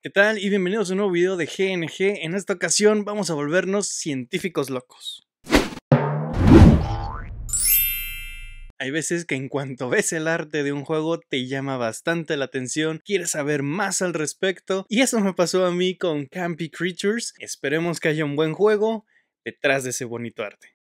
¿Qué tal? Y bienvenidos a un nuevo video de GNG. En esta ocasión vamos a volvernos científicos locos. Hay veces que en cuanto ves el arte de un juego te llama bastante la atención, quieres saber más al respecto y eso me pasó a mí con Campy Creatures. Esperemos que haya un buen juego detrás de ese bonito arte.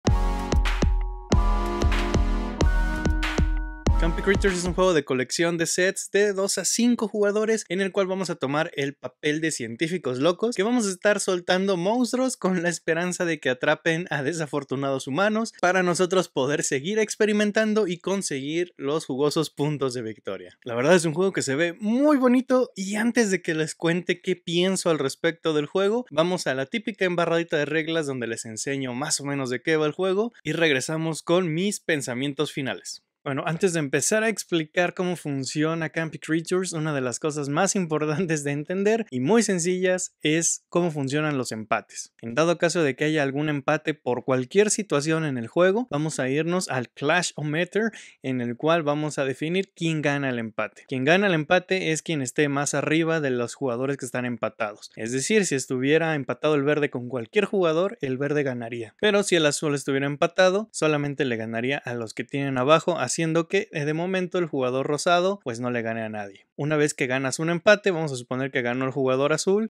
Campy Creatures es un juego de colección de sets de 2 a 5 jugadores en el cual vamos a tomar el papel de científicos locos que vamos a estar soltando monstruos con la esperanza de que atrapen a desafortunados humanos para nosotros poder seguir experimentando y conseguir los jugosos puntos de victoria. La verdad es un juego que se ve muy bonito y antes de que les cuente qué pienso al respecto del juego, vamos a la típica embarradita de reglas donde les enseño más o menos de qué va el juego y regresamos con mis pensamientos finales. Bueno, antes de empezar a explicar cómo funciona Campy Creatures, una de las cosas más importantes de entender y muy sencillas es cómo funcionan los empates. En dado caso de que haya algún empate por cualquier situación en el juego, vamos a irnos al Clash meter en el cual vamos a definir quién gana el empate. Quien gana el empate es quien esté más arriba de los jugadores que están empatados. Es decir, si estuviera empatado el verde con cualquier jugador, el verde ganaría. Pero si el azul estuviera empatado, solamente le ganaría a los que tienen abajo, haciendo que eh, de momento el jugador rosado pues no le gane a nadie. Una vez que ganas un empate, vamos a suponer que ganó el jugador azul,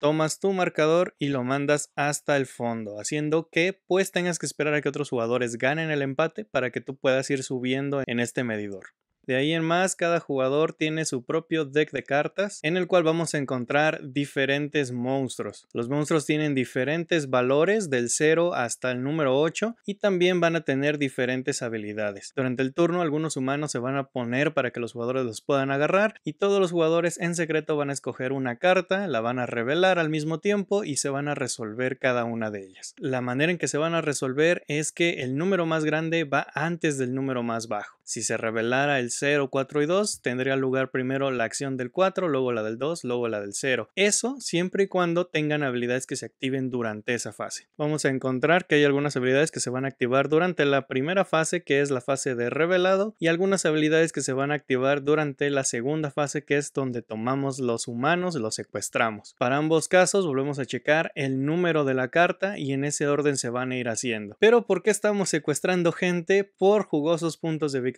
tomas tu marcador y lo mandas hasta el fondo, haciendo que pues tengas que esperar a que otros jugadores ganen el empate para que tú puedas ir subiendo en este medidor. De ahí en más, cada jugador tiene su propio deck de cartas en el cual vamos a encontrar diferentes monstruos. Los monstruos tienen diferentes valores del 0 hasta el número 8 y también van a tener diferentes habilidades. Durante el turno algunos humanos se van a poner para que los jugadores los puedan agarrar y todos los jugadores en secreto van a escoger una carta, la van a revelar al mismo tiempo y se van a resolver cada una de ellas. La manera en que se van a resolver es que el número más grande va antes del número más bajo. Si se revelara el 0, 4 y 2, tendría lugar primero la acción del 4, luego la del 2, luego la del 0. Eso siempre y cuando tengan habilidades que se activen durante esa fase. Vamos a encontrar que hay algunas habilidades que se van a activar durante la primera fase, que es la fase de revelado, y algunas habilidades que se van a activar durante la segunda fase, que es donde tomamos los humanos, los secuestramos. Para ambos casos, volvemos a checar el número de la carta y en ese orden se van a ir haciendo. Pero, ¿por qué estamos secuestrando gente por jugosos puntos de victoria?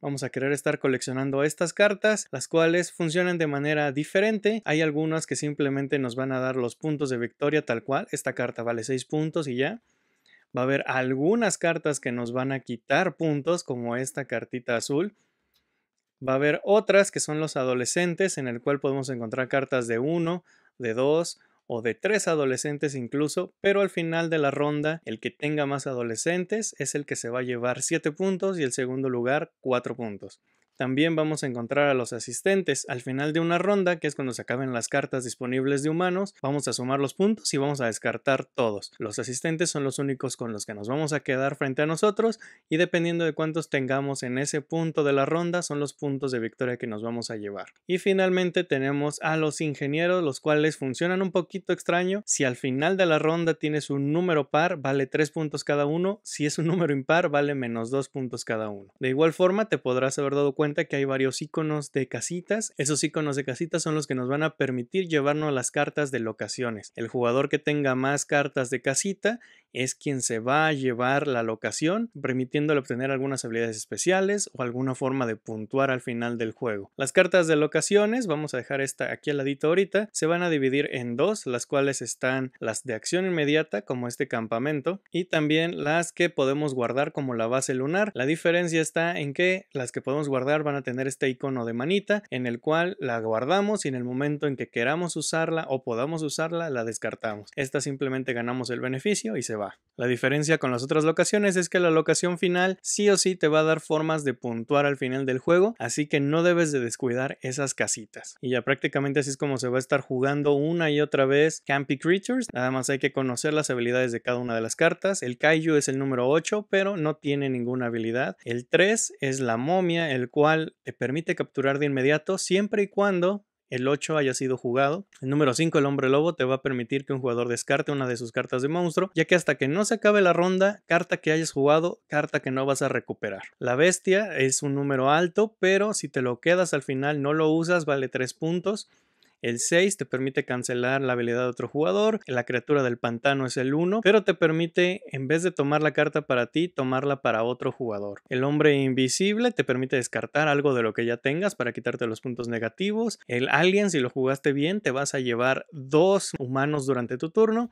vamos a querer estar coleccionando estas cartas, las cuales funcionan de manera diferente. Hay algunas que simplemente nos van a dar los puntos de victoria tal cual. Esta carta vale 6 puntos y ya. Va a haber algunas cartas que nos van a quitar puntos, como esta cartita azul. Va a haber otras que son los adolescentes, en el cual podemos encontrar cartas de 1, de 2, o de tres adolescentes incluso, pero al final de la ronda el que tenga más adolescentes es el que se va a llevar siete puntos y el segundo lugar cuatro puntos. También vamos a encontrar a los asistentes. Al final de una ronda, que es cuando se acaben las cartas disponibles de humanos, vamos a sumar los puntos y vamos a descartar todos. Los asistentes son los únicos con los que nos vamos a quedar frente a nosotros y dependiendo de cuántos tengamos en ese punto de la ronda son los puntos de victoria que nos vamos a llevar. Y finalmente tenemos a los ingenieros, los cuales funcionan un poquito extraño. Si al final de la ronda tienes un número par, vale 3 puntos cada uno. Si es un número impar, vale menos 2 puntos cada uno. De igual forma, te podrás haber dado cuenta que hay varios iconos de casitas. Esos iconos de casitas son los que nos van a permitir llevarnos las cartas de locaciones. El jugador que tenga más cartas de casita es quien se va a llevar la locación, permitiéndole obtener algunas habilidades especiales o alguna forma de puntuar al final del juego. Las cartas de locaciones, vamos a dejar esta aquí al ladito ahorita, se van a dividir en dos, las cuales están las de acción inmediata, como este campamento, y también las que podemos guardar como la base lunar. La diferencia está en que las que podemos guardar van a tener este icono de manita, en el cual la guardamos y en el momento en que queramos usarla o podamos usarla, la descartamos. Esta simplemente ganamos el beneficio y se la diferencia con las otras locaciones es que la locación final sí o sí te va a dar formas de puntuar al final del juego, así que no debes de descuidar esas casitas. Y ya prácticamente así es como se va a estar jugando una y otra vez Campy Creatures, nada más hay que conocer las habilidades de cada una de las cartas. El Kaiju es el número 8, pero no tiene ninguna habilidad. El 3 es la momia, el cual te permite capturar de inmediato siempre y cuando el 8 haya sido jugado. El número 5, el hombre lobo, te va a permitir que un jugador descarte una de sus cartas de monstruo, ya que hasta que no se acabe la ronda, carta que hayas jugado, carta que no vas a recuperar. La bestia es un número alto, pero si te lo quedas al final, no lo usas, vale 3 puntos. El 6 te permite cancelar la habilidad de otro jugador. La criatura del pantano es el 1, pero te permite, en vez de tomar la carta para ti, tomarla para otro jugador. El hombre invisible te permite descartar algo de lo que ya tengas para quitarte los puntos negativos. El alien, si lo jugaste bien, te vas a llevar dos humanos durante tu turno.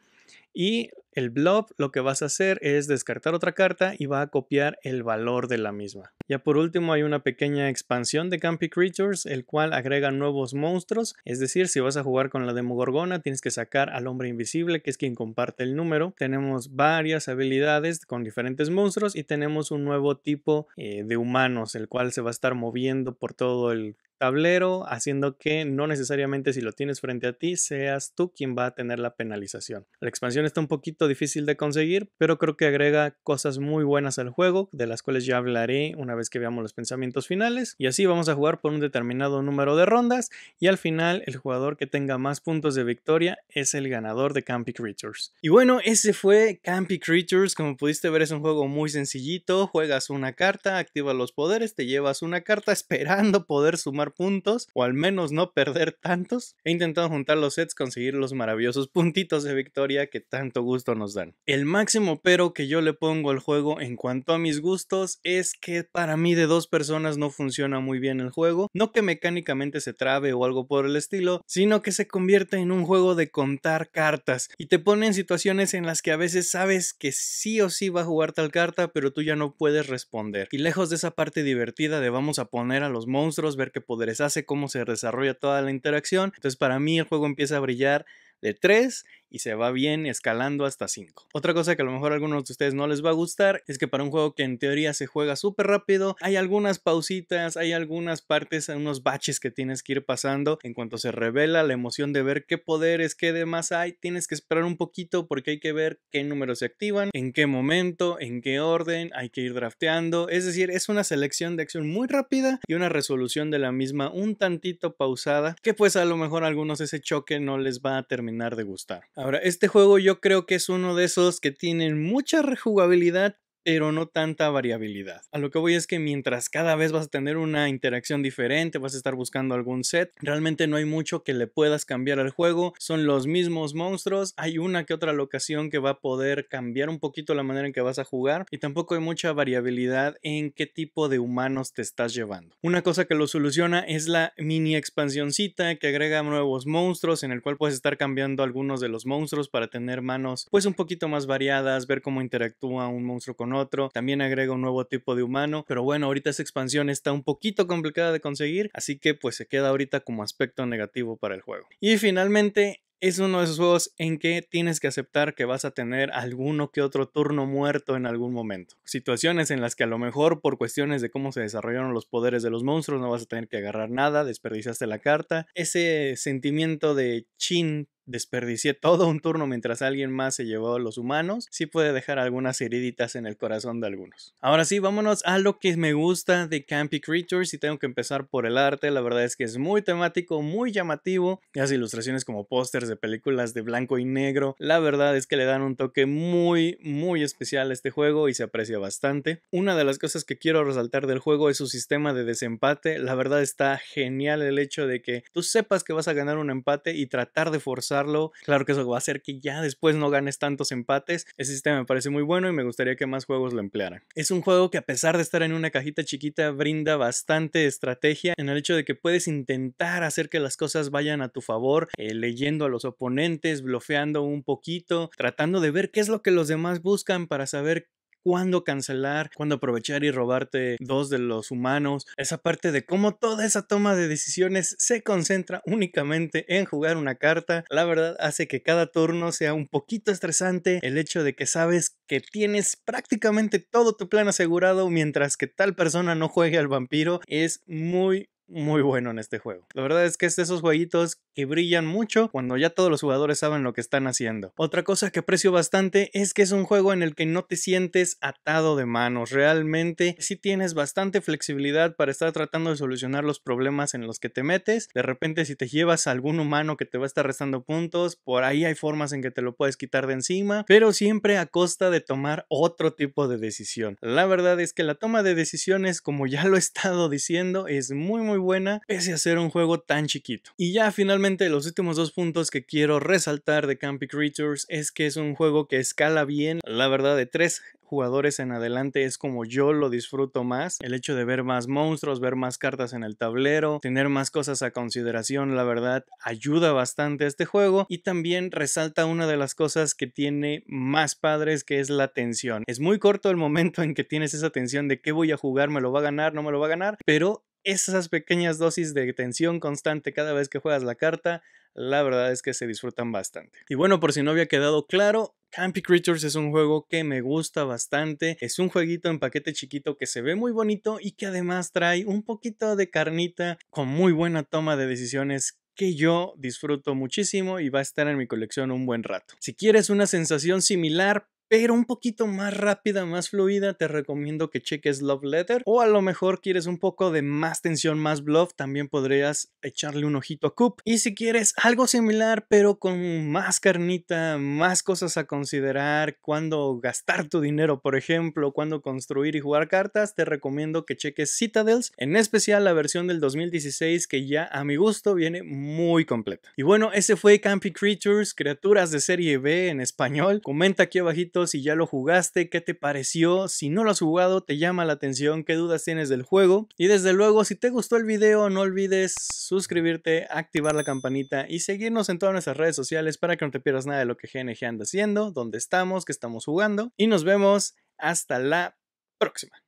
Y el blob lo que vas a hacer es descartar otra carta y va a copiar el valor de la misma. Ya por último hay una pequeña expansión de Campy Creatures, el cual agrega nuevos monstruos, es decir, si vas a jugar con la Demogorgona tienes que sacar al hombre invisible, que es quien comparte el número. Tenemos varias habilidades con diferentes monstruos y tenemos un nuevo tipo eh, de humanos, el cual se va a estar moviendo por todo el tablero, haciendo que no necesariamente si lo tienes frente a ti seas tú quien va a tener la penalización. La expansión está un poquito difícil de conseguir, pero creo que agrega cosas muy buenas al juego, de las cuales ya hablaré una vez que veamos los pensamientos finales, y así vamos a jugar por un determinado número de rondas, y al final el jugador que tenga más puntos de victoria es el ganador de Campy Creatures. Y bueno, ese fue Campy Creatures, como pudiste ver es un juego muy sencillito, juegas una carta, activas los poderes, te llevas una carta esperando poder sumar puntos o al menos no perder tantos. He intentado juntar los sets, conseguir los maravillosos puntitos de victoria que tanto gusto nos dan. El máximo pero que yo le pongo al juego en cuanto a mis gustos es que para mí de dos personas no funciona muy bien el juego. No que mecánicamente se trabe o algo por el estilo, sino que se convierte en un juego de contar cartas y te pone en situaciones en las que a veces sabes que sí o sí va a jugar tal carta, pero tú ya no puedes responder. Y lejos de esa parte divertida de vamos a poner a los monstruos, ver qué podemos hace, cómo se desarrolla toda la interacción. Entonces para mí el juego empieza a brillar de 3 y se va bien escalando hasta 5. Otra cosa que a lo mejor algunos de ustedes no les va a gustar es que para un juego que en teoría se juega súper rápido, hay algunas pausitas, hay algunas partes, unos baches que tienes que ir pasando. En cuanto se revela la emoción de ver qué poderes, qué demás hay, tienes que esperar un poquito porque hay que ver qué números se activan, en qué momento, en qué orden, hay que ir drafteando. Es decir, es una selección de acción muy rápida y una resolución de la misma un tantito pausada que pues a lo mejor a algunos ese choque no les va a terminar de gustar. Ahora, este juego yo creo que es uno de esos que tienen mucha rejugabilidad, pero no tanta variabilidad. A lo que voy es que mientras cada vez vas a tener una interacción diferente, vas a estar buscando algún set, realmente no hay mucho que le puedas cambiar al juego, son los mismos monstruos, hay una que otra locación que va a poder cambiar un poquito la manera en que vas a jugar y tampoco hay mucha variabilidad en qué tipo de humanos te estás llevando. Una cosa que lo soluciona es la mini expansioncita que agrega nuevos monstruos en el cual puedes estar cambiando algunos de los monstruos para tener manos pues un poquito más variadas, ver cómo interactúa un monstruo con otro otro, también agrega un nuevo tipo de humano, pero bueno, ahorita esa expansión está un poquito complicada de conseguir, así que pues se queda ahorita como aspecto negativo para el juego. Y finalmente, es uno de esos juegos en que tienes que aceptar que vas a tener alguno que otro turno muerto en algún momento. Situaciones en las que a lo mejor por cuestiones de cómo se desarrollaron los poderes de los monstruos no vas a tener que agarrar nada, desperdiciaste la carta. Ese sentimiento de chin, desperdicié todo un turno mientras alguien más se llevó a los humanos, sí puede dejar algunas heriditas en el corazón de algunos. Ahora sí, vámonos a lo que me gusta de Campy Creatures y tengo que empezar por el arte, la verdad es que es muy temático, muy llamativo, hace ilustraciones como pósters de películas de blanco y negro, la verdad es que le dan un toque muy, muy especial a este juego y se aprecia bastante. Una de las cosas que quiero resaltar del juego es su sistema de desempate, la verdad está genial el hecho de que tú sepas que vas a ganar un empate y tratar de forzar Claro que eso va a hacer que ya después no ganes tantos empates. Ese sistema me parece muy bueno y me gustaría que más juegos lo emplearan. Es un juego que a pesar de estar en una cajita chiquita brinda bastante estrategia en el hecho de que puedes intentar hacer que las cosas vayan a tu favor, eh, leyendo a los oponentes, bloqueando un poquito, tratando de ver qué es lo que los demás buscan para saber cuándo cancelar, cuándo aprovechar y robarte dos de los humanos. Esa parte de cómo toda esa toma de decisiones se concentra únicamente en jugar una carta, la verdad hace que cada turno sea un poquito estresante. El hecho de que sabes que tienes prácticamente todo tu plan asegurado mientras que tal persona no juegue al vampiro es muy, muy bueno en este juego. La verdad es que es de esos jueguitos brillan mucho cuando ya todos los jugadores saben lo que están haciendo. Otra cosa que aprecio bastante es que es un juego en el que no te sientes atado de manos, realmente si tienes bastante flexibilidad para estar tratando de solucionar los problemas en los que te metes, de repente si te llevas a algún humano que te va a estar restando puntos, por ahí hay formas en que te lo puedes quitar de encima, pero siempre a costa de tomar otro tipo de decisión. La verdad es que la toma de decisiones, como ya lo he estado diciendo, es muy muy buena, pese a ser un juego tan chiquito. Y ya finalmente los últimos dos puntos que quiero resaltar de Campy Creatures es que es un juego que escala bien, la verdad de tres jugadores en adelante es como yo lo disfruto más. El hecho de ver más monstruos, ver más cartas en el tablero, tener más cosas a consideración, la verdad, ayuda bastante a este juego y también resalta una de las cosas que tiene más padres que es la tensión. Es muy corto el momento en que tienes esa tensión de qué voy a jugar, me lo va a ganar, no me lo va a ganar, pero esas pequeñas dosis de tensión constante cada vez que juegas la carta, la verdad es que se disfrutan bastante. Y bueno, por si no había quedado claro, Campy Creatures es un juego que me gusta bastante, es un jueguito en paquete chiquito que se ve muy bonito y que además trae un poquito de carnita con muy buena toma de decisiones que yo disfruto muchísimo y va a estar en mi colección un buen rato. Si quieres una sensación similar, pero un poquito más rápida, más fluida, te recomiendo que cheques Love Letter. O a lo mejor quieres un poco de más tensión, más bluff, también podrías echarle un ojito a Coop. Y si quieres algo similar, pero con más carnita, más cosas a considerar, cuando gastar tu dinero, por ejemplo, cuando construir y jugar cartas, te recomiendo que cheques Citadels, en especial la versión del 2016 que ya a mi gusto viene muy completa. Y bueno, ese fue Campy Creatures, criaturas de serie B en español. Comenta aquí abajito si ya lo jugaste, qué te pareció, si no lo has jugado, te llama la atención, qué dudas tienes del juego. Y desde luego, si te gustó el video, no olvides suscribirte, activar la campanita y seguirnos en todas nuestras redes sociales para que no te pierdas nada de lo que GNG anda haciendo, dónde estamos, qué estamos jugando. Y nos vemos hasta la próxima.